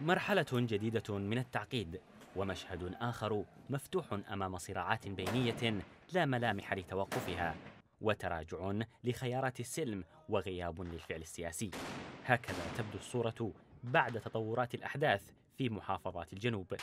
مرحلة جديدة من التعقيد ومشهد آخر مفتوح أمام صراعات بينية لا ملامح لتوقفها وتراجع لخيارات السلم وغياب للفعل السياسي هكذا تبدو الصورة بعد تطورات الأحداث في محافظات الجنوب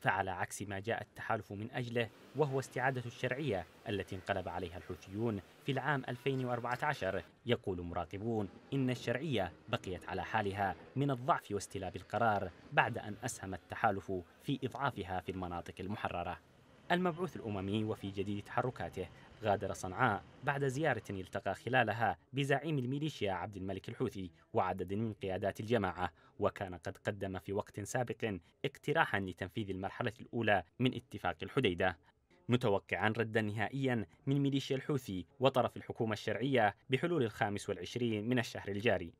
فعلى عكس ما جاء التحالف من أجله وهو استعادة الشرعية التي انقلب عليها الحوثيون في العام 2014 يقول مراقبون إن الشرعية بقيت على حالها من الضعف واستلاب القرار بعد أن أسهم التحالف في إضعافها في المناطق المحررة المبعوث الأممي وفي جديد تحركاته غادر صنعاء بعد زيارة التقى خلالها بزعيم الميليشيا عبد الملك الحوثي وعدد من قيادات الجماعة وكان قد قدم في وقت سابق اقتراحا لتنفيذ المرحلة الأولى من اتفاق الحديدة متوقعا ردا نهائيا من ميليشيا الحوثي وطرف الحكومة الشرعية بحلول الخامس والعشرين من الشهر الجاري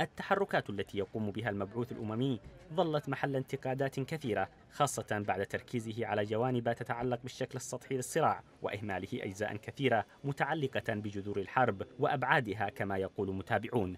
التحركات التي يقوم بها المبعوث الأممي ظلت محل انتقادات كثيرة خاصة بعد تركيزه على جوانب تتعلق بالشكل السطحي للصراع وإهماله أجزاء كثيرة متعلقة بجذور الحرب وأبعادها كما يقول متابعون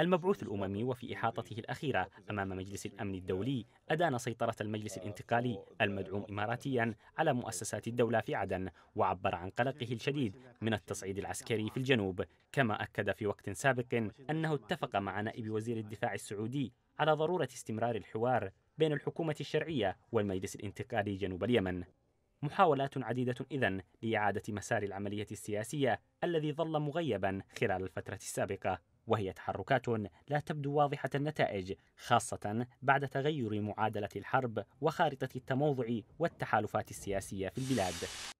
المبعوث الأممي وفي إحاطته الأخيرة أمام مجلس الأمن الدولي أدان سيطرة المجلس الانتقالي المدعوم إماراتيا على مؤسسات الدولة في عدن وعبر عن قلقه الشديد من التصعيد العسكري في الجنوب كما أكد في وقت سابق أنه اتفق مع نائب وزير الدفاع السعودي على ضرورة استمرار الحوار بين الحكومة الشرعية والمجلس الانتقالي جنوب اليمن محاولات عديدة إذن لإعادة مسار العملية السياسية الذي ظل مغيبا خلال الفترة السابقة وهي تحركات لا تبدو واضحة النتائج خاصة بعد تغير معادلة الحرب وخارطة التموضع والتحالفات السياسية في البلاد